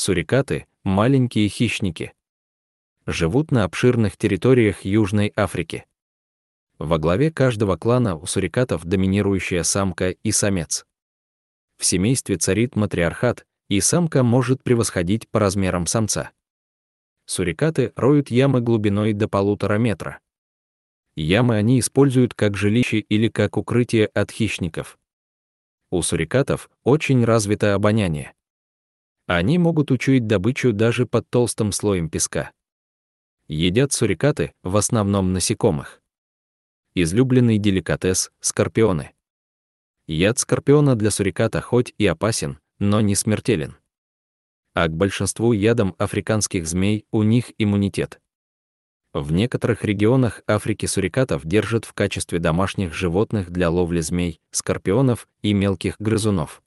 сурикаты, маленькие хищники, живут на обширных территориях Южной Африки. Во главе каждого клана у сурикатов доминирующая самка и самец. В семействе царит матриархат, и самка может превосходить по размерам самца. Сурикаты роют ямы глубиной до полутора метра. Ямы они используют как жилище или как укрытие от хищников. У сурикатов очень развито обоняние. Они могут учуять добычу даже под толстым слоем песка. Едят сурикаты, в основном насекомых. Излюбленный деликатес — скорпионы. Яд скорпиона для суриката хоть и опасен, но не смертелен. А к большинству ядам африканских змей у них иммунитет. В некоторых регионах Африки сурикатов держат в качестве домашних животных для ловли змей, скорпионов и мелких грызунов.